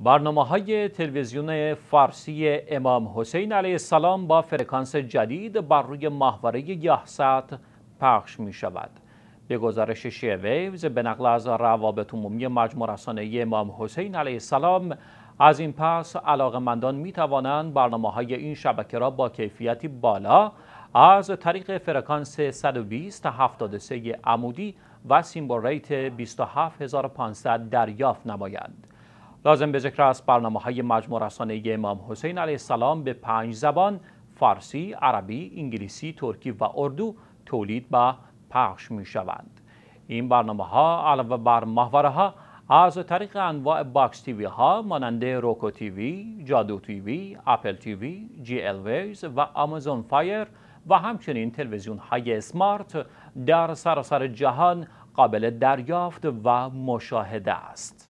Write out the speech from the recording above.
برنامه های تلویزیون فارسی امام حسین علیه السلام با فرکانس جدید بر روی محوره سطح پخش می شود. به گزارش ویوز به نقل از روابط عمومی مجموع رسانه امام حسین علیه السلام از این پس علاقمندان می توانند برنامه های این شبکه را با کیفیتی بالا از طریق فرکانس 120 تا 73 عمودی و سیمبل ریت 27500 دریافت نمایند. لازم به ذکر است برنامه های مجموع رسانه امام حسین علیه السلام به پنج زبان فارسی، عربی، انگلیسی، ترکی و اردو تولید و پخش می شوند. این برنامه ها علاوه بر محوره ها از طریق انواع باکس تیوی ها مانند روکو تیوی، جادو تیوی، اپل تیوی، جی ویز و آمازون فایر و همچنین تلویزیون های سمارت در سراسر جهان قابل دریافت و مشاهده است.